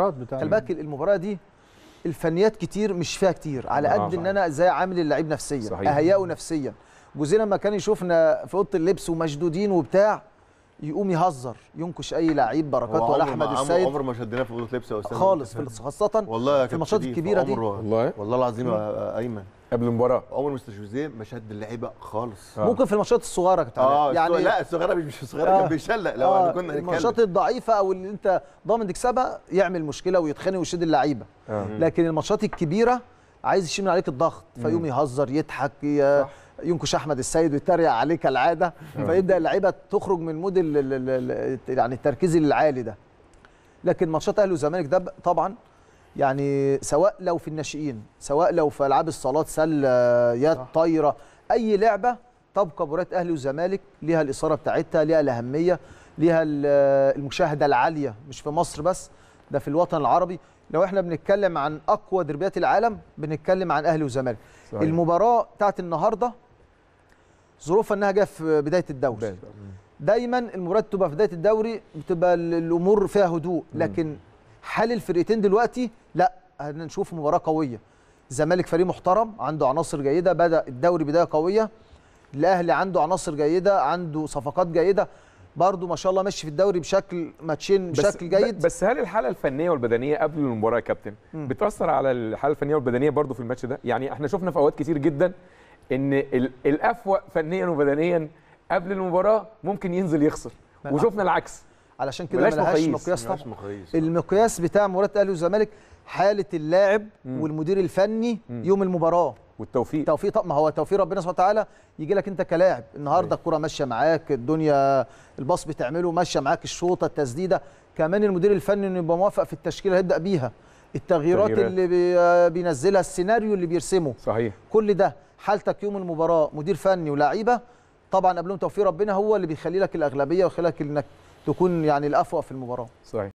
بتاع خلي بالك المباراه دي الفنيات كتير مش فيها كتير على قد ان انا ازاي عامل اللعيب نفسيا اهيئه نفسيا جوزينا لما كان يشوفنا في اوضه اللبس ومشدودين وبتاع يقوم يهزر ينكش اي لعيب بركات ولا احمد السيد عمر ما شدناه في بطوله لبس يا استاذ خالص خاصه والله في الماتشات الكبيره دي والله والله العظيم ايمن قبل المباراه عمر مستر جوزيه ما شد اللعيبه خالص آه. ممكن في الماتشات الصغيره كانت آه يعني لا الصغيره مش الصغيره آه كان بيشلق لو آه كنا الماتشات الضعيفه او اللي انت ضامن تكسبها يعمل مشكله ويتخانق ويشد اللعيبه آه. لكن الماتشات الكبيره عايز يشيل من عليك الضغط فيقوم يهزر يضحك صح. ينكش احمد السيد ويتريق عليه كالعاده نعم. فيبدا اللعيبه تخرج من مود يعني التركيز العالي ده لكن ماتشات اهلي والزمالك ده طبعا يعني سواء لو في الناشئين سواء لو في العاب الصالات سله يد طايره اي لعبه تبقى مباراه اهلي والزمالك ليها الاثاره بتاعتها ليها الاهميه ليها المشاهده العاليه مش في مصر بس ده في الوطن العربي لو احنا بنتكلم عن اقوى دربيات العالم بنتكلم عن اهلي وزمالك المباراه بتاعت النهارده ظروفها انها جايه في بدايه الدوري دايما المباريات بتبقى في بدايه الدوري بتبقى الامور فيها هدوء لكن حال الفرقتين دلوقتي لا هنشوف مباراه قويه الزمالك فريق محترم عنده عناصر جيده بدا الدوري بدايه قويه الاهلي عنده عناصر جيده عنده صفقات جيده برضه ما شاء الله ماشي في الدوري بشكل ماتشين بشكل جيد بس هل الحاله الفنيه والبدنيه قبل المباراه يا كابتن بتاثر على الحاله الفنيه والبدنيه برضه في الماتش ده يعني احنا شفنا في اوقات كتير جدا ان الافوق فنيا وبدنيا قبل المباراه ممكن ينزل يخسر وشفنا العكس علشان كده ملهاش مقياس طبعا المقياس بتاع مباراه الاهلي والزمالك حاله اللاعب والمدير الفني يوم المباراه والتوفيق توفيق طب ما هو توفيق ربنا سبحانه وتعالى يجي لك انت كلاعب النهارده أيوه. الكوره ماشيه معاك الدنيا الباص بتعمله ماشيه معاك الشوطه التسديده كمان المدير الفني انه يبقى موافق في التشكيله هيبدا بيها التغييرات تغييرات. اللي بي آه، بينزلها السيناريو اللي بيرسمه صحيح كل ده حالتك يوم المباراه مدير فني ولاعيبه طبعا قبلهم توفيق ربنا هو اللي بيخلي لك الاغلبيه ويخلي لك انك تكون يعني الافوق في المباراه صحيح